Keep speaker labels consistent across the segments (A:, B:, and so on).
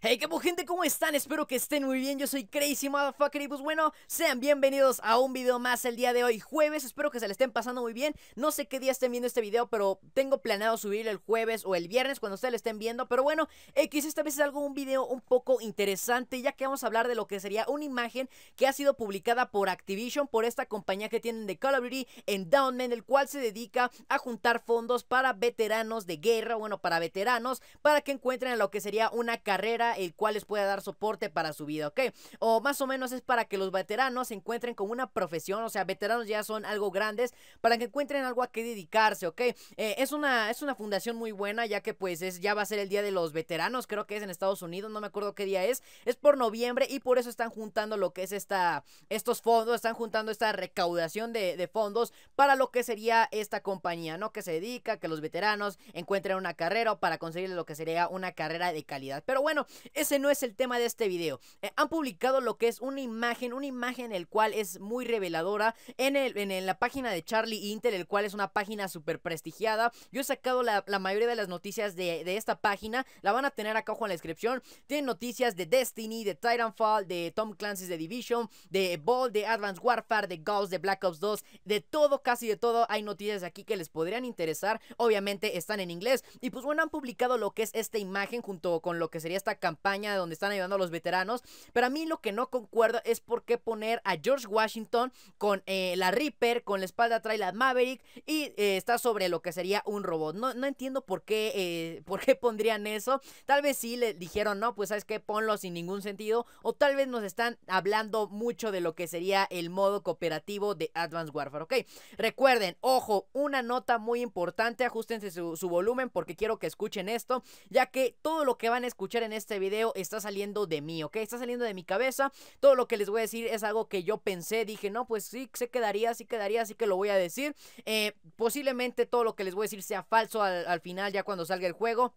A: Hey, qué po gente, ¿cómo están? Espero que estén muy bien, yo soy Crazy Motherfucker y pues bueno, sean bienvenidos a un video más el día de hoy, jueves, espero que se le estén pasando muy bien, no sé qué día estén viendo este video, pero tengo planeado subir el jueves o el viernes cuando ustedes lo estén viendo, pero bueno, X, esta vez es algo, un video un poco interesante, ya que vamos a hablar de lo que sería una imagen que ha sido publicada por Activision, por esta compañía que tienen de Call of Duty Endowment, el cual se dedica a juntar fondos para veteranos de guerra, bueno, para veteranos, para que encuentren lo que sería una carrera el cual les pueda dar soporte para su vida, ¿ok? O más o menos es para que los veteranos se encuentren con una profesión, o sea, veteranos ya son algo grandes, para que encuentren algo a qué dedicarse, ¿ok? Eh, es, una, es una fundación muy buena, ya que pues es, ya va a ser el Día de los Veteranos, creo que es en Estados Unidos, no me acuerdo qué día es, es por noviembre y por eso están juntando lo que es esta, estos fondos, están juntando esta recaudación de, fondos para lo que sería esta compañía, ¿no? Que se dedica, que los veteranos encuentren una carrera o para conseguir lo que sería una carrera de calidad. Pero bueno, ese no es el tema de este video. Eh, han publicado lo que es una imagen, una imagen el cual es muy reveladora en, en, la página de Charlie Intel, el cual es una página súper prestigiada. Yo he sacado la, mayoría de las noticias de, esta página, la van a tener acá abajo en la descripción. Tienen noticias de Destiny, de Titanfall, de Tom Clancy's The Division, de Ball, de Advanced Warfare, de Ghost, de Black Ops 2, de todo, casi de todo. Hay noticias aquí que les podrían interesar, obviamente están en inglés. Y pues bueno, han publicado lo que es esta imagen junto con lo que sería esta campaña donde están ayudando a los veteranos. Pero a mí lo que no concuerdo es por qué poner a George Washington con eh, la Reaper, con la espalda trae la Maverick y eh, está sobre lo que sería un robot. No, no entiendo por qué, eh, por qué pondrían eso. Tal vez sí le dijeron, no, pues sabes que ponlo sin ningún sentido. O tal vez nos están hablando mucho de lo que sería el modo cooperativo de Advanced Warfare, ¿ok? Recuerden, ojo, una nota muy importante, ajustense su volumen porque quiero que escuchen esto, ya que todo lo que van a escuchar en este este video está saliendo de mí, ¿ok? Está saliendo de mi cabeza. Todo lo que les voy a decir es algo que yo pensé. Dije, no, pues sí, se quedaría, sí quedaría, así que lo voy a decir. Eh, posiblemente todo lo que les voy a decir sea falso al final, ya cuando salga el juego.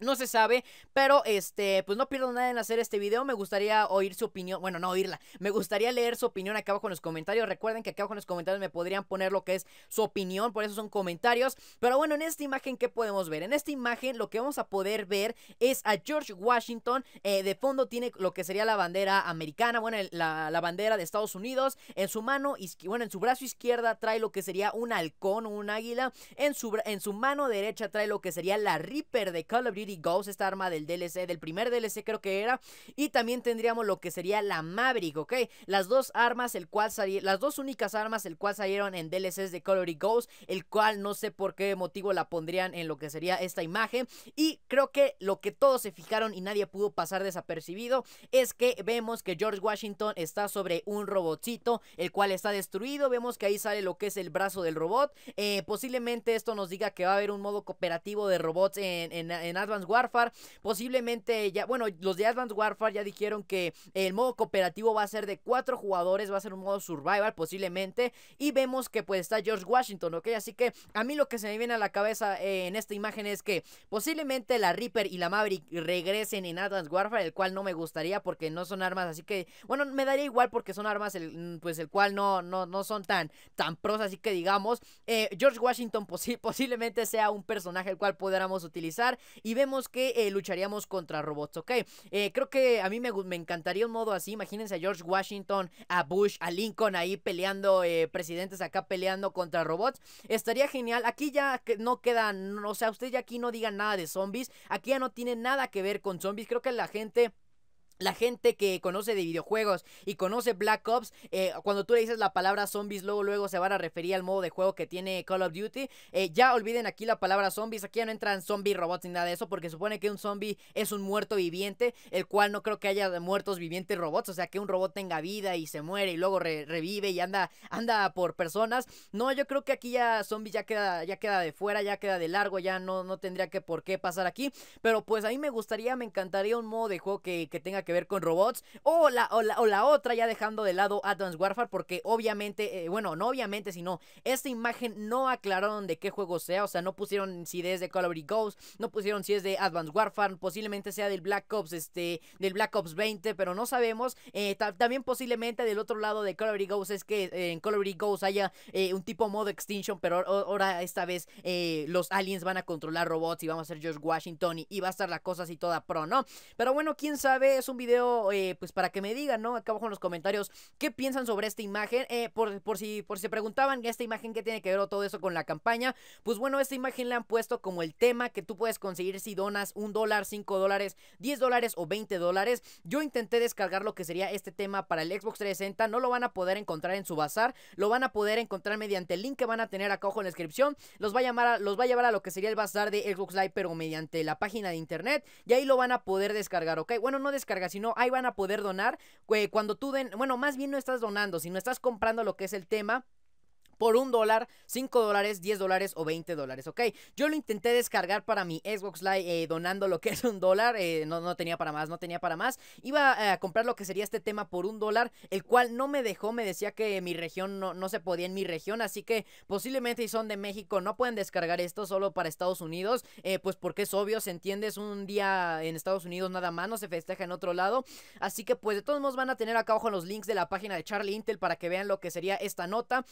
A: No se sabe, pero este, pues no pierdo nada en hacer este video. Me gustaría oír su opinión, bueno, no oírla. Me gustaría leer su opinión acá abajo en los comentarios. Recuerden que acá abajo en los comentarios me podrían poner lo que es su opinión, por eso son comentarios. Pero bueno, en esta imagen, ¿qué podemos ver? En esta imagen lo que vamos a poder ver es a George Washington. Eh, de fondo tiene lo que sería la bandera americana, bueno, la, bandera de Estados Unidos. En su mano, bueno, en su brazo izquierda trae lo que sería un halcón o un águila. En su, en su mano derecha trae lo que sería la Reaper de Call of Ghost, esta arma del DLC, del primer DLC creo que era. Y también tendríamos lo que sería la Maverick, ¿ok? Las dos armas, el cual las dos únicas armas, el cual salieron en DLCs de Color Ghost, el cual no sé por qué motivo la pondrían en lo que sería esta imagen. Y creo que lo que todos se fijaron y nadie pudo pasar desapercibido es que vemos que George Washington está sobre un robotcito, el cual está destruido. Vemos que ahí sale lo que es el brazo del robot. Eh, posiblemente esto nos diga que va a haber un modo cooperativo de robots en, en, en Advanced Warfare. Posiblemente ya, bueno, los de Advanced Warfare ya dijeron que el modo cooperativo va a ser de cuatro jugadores, va a ser un modo survival posiblemente. Y vemos que pues está George Washington, ¿ok? Así que a mí lo que se me viene a la cabeza eh, en esta imagen es que posiblemente la Reaper y la Maverick regresen en Advanced Warfare, el cual no me gustaría porque no son armas, así que, bueno, me daría igual porque son armas, el, pues el cual no, no, no son tan, tan pros, así que digamos, eh, George Washington posiblemente sea un personaje el cual pudiéramos utilizar y vemos que eh, lucharíamos contra robots, ¿ok? Eh, creo que a mí me, encantaría un modo así. Imagínense a George Washington, a Bush, a Lincoln ahí peleando, eh, presidentes acá peleando contra robots. Estaría genial. Aquí ya no queda, o sea, usted ya aquí no diga nada de zombies. Aquí ya no tiene nada que ver con zombies. Creo que la gente... La gente que conoce de videojuegos y conoce Black Ops, eh, cuando tú le dices la palabra zombies, luego luego se van a referir al modo de juego que tiene Call of Duty. Eh, ya olviden aquí la palabra zombies, aquí ya no entran zombies, robots ni nada de eso, porque supone que un zombie es un muerto viviente, el cual no creo que haya muertos vivientes robots, o sea que un robot tenga vida y se muere y luego revive y anda, anda por personas. No, yo creo que aquí ya zombies ya queda, ya queda de fuera, ya queda de largo, ya no, no tendría que por qué pasar aquí. Pero pues a mí me gustaría, me encantaría un modo de juego que, que tenga que que ver con robots. O la, o la, otra, ya dejando de lado Advanced Warfare, porque obviamente, eh, bueno, no obviamente, sino esta imagen no aclararon de qué juego sea. O sea, no pusieron si es de Call of Duty Ghost, no pusieron si es de Advanced Warfare, posiblemente sea del Black Ops, este, del Black Ops 20, pero no sabemos. Eh, también posiblemente del otro lado de Call of Duty Ghost es que eh, en Call of Duty Ghost haya un tipo modo extinction, pero ahora esta vez los aliens van a controlar robots y vamos a ser George Washington y, y va a estar la cosa así toda pro, ¿no? Pero bueno, quién sabe, es un video eh, pues para que me digan, ¿no? Acá abajo en los comentarios qué piensan sobre esta imagen. Eh, por, por, si, por si se preguntaban esta imagen que tiene que ver o todo eso con la campaña, pues bueno, esta imagen la han puesto como el tema que tú puedes conseguir si donas un dólar, cinco dólares, diez dólares o veinte dólares. Yo intenté descargar lo que sería este tema para el Xbox 360, no lo van a poder encontrar en su bazar, lo van a poder encontrar mediante el link que van a tener acá abajo en la descripción. Los va a llamar a, los va a llevar a lo que sería el bazar de Xbox Live, pero mediante la página de internet y ahí lo van a poder descargar, ¿ok? Bueno, no descargar si no, ahí van a poder donar. Eh, cuando tú den, bueno, más bien no estás donando, sino estás comprando lo que es el tema por un dólar, cinco dólares, diez dólares o veinte dólares, ¿ok? Yo lo intenté descargar para mi Xbox Live eh, donando lo que es un dólar, eh, no, no tenía para más, no tenía para más. Iba eh, a comprar lo que sería este tema por un dólar, el cual no me dejó, me decía que mi región no, no se podía en mi región, así que posiblemente si son de México no pueden descargar esto solo para Estados Unidos, pues porque es obvio, se entiende, es un día en Estados Unidos nada más, no se festeja en otro lado, así que pues de todos modos van a tener acá abajo los links de la página de Charlie Intel para que vean lo que sería esta nota.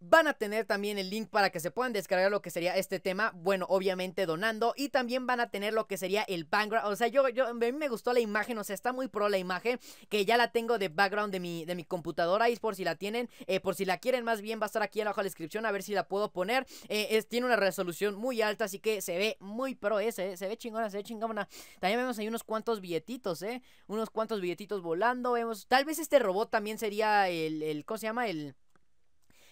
A: Van a tener también el link para que se puedan descargar lo que sería este tema. Bueno, obviamente donando. Y también van a tener lo que sería el background. O sea, yo, yo a mí me gustó la imagen. O sea, está muy pro la imagen. Que ya la tengo de background de mi, de mi computadora. Y por si la tienen, eh, por si la quieren más bien, va a estar aquí abajo en la descripción. A ver si la puedo poner. Eh, es, tiene una resolución muy alta. Así que se ve muy pro ese. Eh, se ve chingona, se ve chingona. También vemos ahí unos cuantos billetitos, ¿eh? Unos cuantos billetitos volando. Vemos. Tal vez este robot también sería el. el ¿Cómo se llama? El.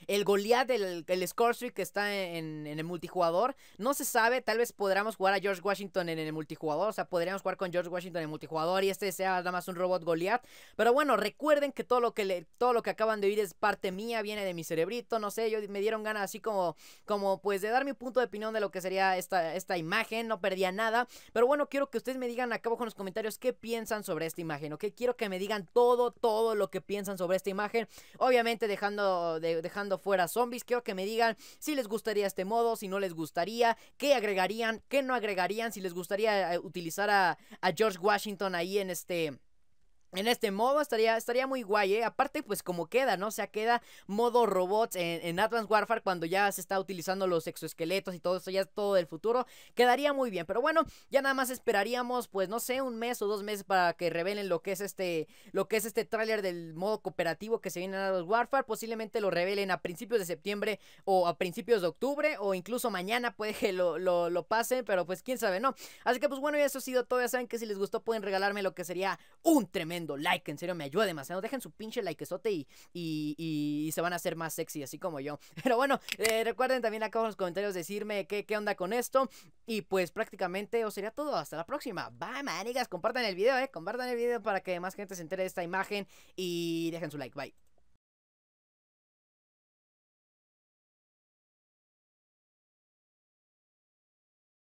A: El Goliath, el, el que está en, el multijugador, no se sabe. Tal vez podamos jugar a George Washington en, el multijugador. O sea, podríamos jugar con George Washington en el multijugador y este sea nada más un robot Goliath. Pero bueno, recuerden que todo lo que, todo lo que acaban de oír es parte mía, viene de mi cerebrito. No sé, yo me dieron ganas así como, como pues de dar mi punto de opinión de lo que sería esta, esta imagen. No perdía nada. Pero bueno, quiero que ustedes me digan acá abajo en los comentarios qué piensan sobre esta imagen. ¿Ok? Quiero que me digan todo, todo lo que piensan sobre esta imagen. Obviamente dejando, dejando fuera zombies. Quiero que me digan si les gustaría este modo, si no les gustaría, qué agregarían, qué no agregarían, si les gustaría eh, utilizar a George Washington ahí en este en este modo estaría, estaría muy guay, ¿eh? Aparte, pues como queda, ¿no? O sea, queda modo robots en, en Advanced Warfare cuando ya se está utilizando los exoesqueletos y todo eso, ya es todo del futuro. Quedaría muy bien, pero bueno, ya nada más esperaríamos, pues no sé, un mes o dos meses para que revelen lo que es este, lo que es este tráiler del modo cooperativo que se viene en Advanced Warfare. Posiblemente lo revelen a principios de septiembre o a principios de octubre o incluso mañana puede que lo, lo pasen, pero pues quién sabe, ¿no? Así que pues bueno, y eso ha sido todo. Ya saben que si les gustó pueden regalarme lo que sería un tremendo like, en serio me ayuda demasiado. Dejen su pinche like y, y, se van a hacer más sexy, así como yo. Pero bueno, eh, recuerden también acá en los comentarios decirme qué, qué onda con esto. Y pues prácticamente os sería todo. Hasta la próxima. Bye, manigas. Compartan el video, eh. Compartan el video para que más gente se entere de esta imagen. Y dejen su like. Bye.